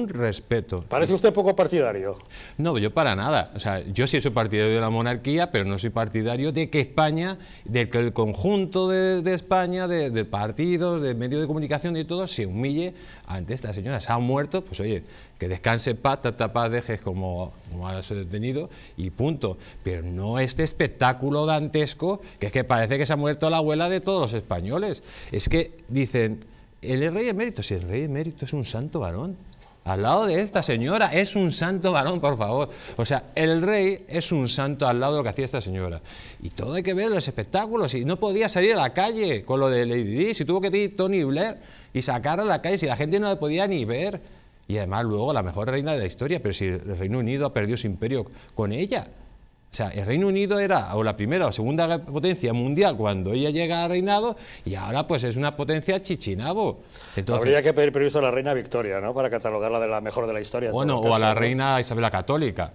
un respeto. Parece usted poco partidario. No, yo para nada. O sea, yo sí soy partidario de la monarquía, pero no soy partidario de que España, de que el conjunto de, España, de, partidos, de medios de comunicación y todo, se humille ante esta señora. Se ha muerto, pues oye, que descanse pata, paz, dejes como, como has detenido y punto. Pero no este espectáculo dantesco, que es que parece que se ha muerto la abuela de todos los españoles. Es que dicen, el rey emérito, si el rey emérito es un santo varón al lado de esta señora. Es un santo varón, por favor. O sea, el rey es un santo al lado de lo que hacía esta señora. Y todo hay que ver los espectáculos. Y no podía salir a la calle con lo de Lady Di. Si tuvo que ir Tony Blair y sacar a la calle, si la gente no la podía ni ver. Y además luego la mejor reina de la historia, pero si el Reino Unido perdió su imperio con ella. O sea, el Reino Unido era o la primera o segunda potencia mundial cuando ella llega a reinado y ahora pues es una potencia chichinabo. Habría que pedir permiso a la reina Victoria, ¿no? Para catalogarla de la mejor de la historia. Bueno, o a la reina Isabel la Católica.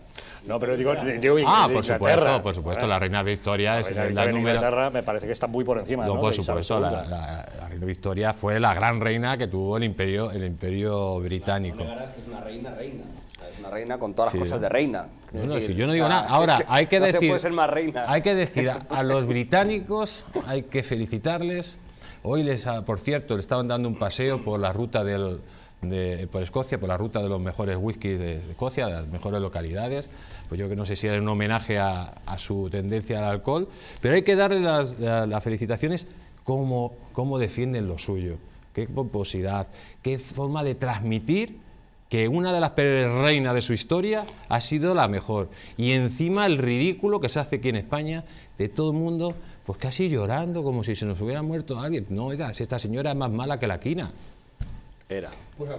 No, pero digo, digo Ah, por supuesto, por ¿eh? supuesto, la reina Victoria la es reina Victoria la Inglaterra me parece que está muy por encima, ¿no? ¿no? Por supuesto, la, reina Victoria fue la gran reina que tuvo el imperio, el imperio británico. es una reina reina, es una reina con todas las cosas de reina. No, no, si yo no digo nada. Ah, Ahora, hay que decir. Hay que decir a, los británicos, hay que felicitarles. Hoy les, ah, por cierto, le estaban dando un paseo por la ruta de, por Escocia, por la ruta de los mejores whiskies de Escocia, de las mejores localidades. Pues yo que no sé si era un homenaje a, su tendencia al alcohol, pero hay que darles las, felicitaciones ¿Cómo defienden lo suyo. Qué pomposidad, qué forma de transmitir que una de las reinas de su historia ha sido la mejor. Y encima el ridículo que se hace aquí en España de todo el mundo, pues casi llorando como si se nos hubiera muerto alguien. No, oiga, si esta señora es más mala que la quina. Era. Pues